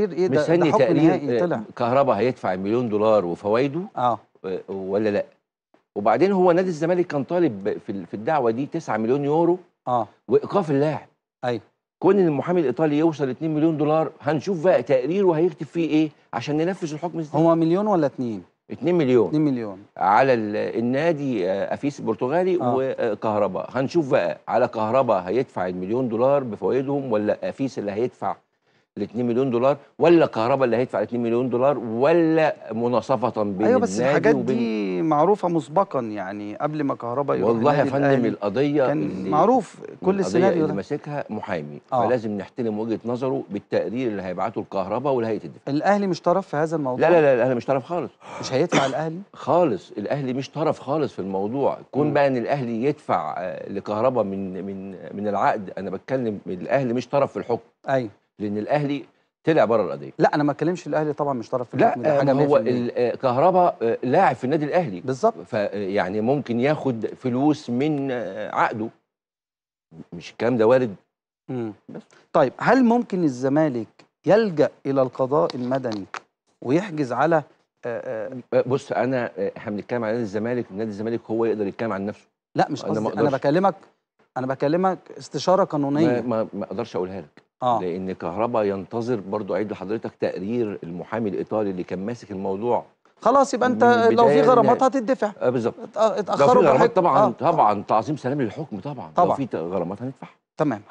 ايه ده مستني تقرير آه، كهربا هيدفع مليون دولار وفوائده آه. اه ولا لا وبعدين هو نادي الزمالك كان طالب في الدعوه دي 9 مليون يورو اه وايقاف اللاعب ايوه كون المحامي الايطالي يوصل 2 مليون دولار هنشوف بقى تقريره هيكتب فيه ايه عشان ننفذ الحكم ازاي هو مليون ولا 2 2 مليون 2 مليون على النادي آه، افيس البرتغالي آه. وكهرباء هنشوف بقى على كهرباء هيدفع المليون دولار بفوائدهم ولا افيس اللي هيدفع ال 2 مليون دولار ولا كهربا اللي هيدفع 2 مليون دولار ولا مناصفه بين ايوه بس الحاجات وبين... دي معروفه مسبقا يعني قبل ما كهربا يروح والله يا فندم القضيه كان اللي معروف كل السيناريو اللي ماسكها محامي آه. فلازم نحترم وجهه نظره بالتقرير اللي هيبعته الكهرباء ولهيئه الدفاع الاهلي مش طرف في هذا الموضوع لا لا لا الاهلي مش طرف خالص مش هيدفع الاهلي خالص الاهلي مش طرف خالص في الموضوع كون بقى ان الاهلي يدفع آه، لكهرباء من من من العقد انا بتكلم الاهلي مش طرف في الحكم ايوه لان الاهلي طلع بره القضيه لا انا ما اتكلمش الاهلي طبعا مش طرف في لا حاجه هو آه، كهربا آه، لاعب في النادي الاهلي بالظبط فيعني آه، ممكن ياخد فلوس من عقده مش الكلام ده وارد بس طيب هل ممكن الزمالك يلجا الى القضاء المدني ويحجز على بص انا احنا بنتكلم على نادي الزمالك نادي الزمالك هو يقدر يتكلم عن نفسه لا مش قصدي انا بكلمك انا بكلمك استشاره قانونيه ما اقدرش اقولها لك آه. لان كهربا ينتظر برضو اعيد لحضرتك تقرير المحامي الايطالي اللي كان ماسك الموضوع خلاص يبقى انت آه، آه، لو في غرامات هتدفع آه بالظبط اتاخروا طبعا آه. طبعا تعظيم سلام للحكم طبعا, طبعا لو في غرامات هندفعها تمام